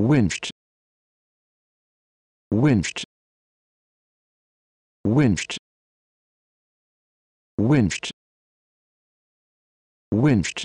winched winched winched winched winched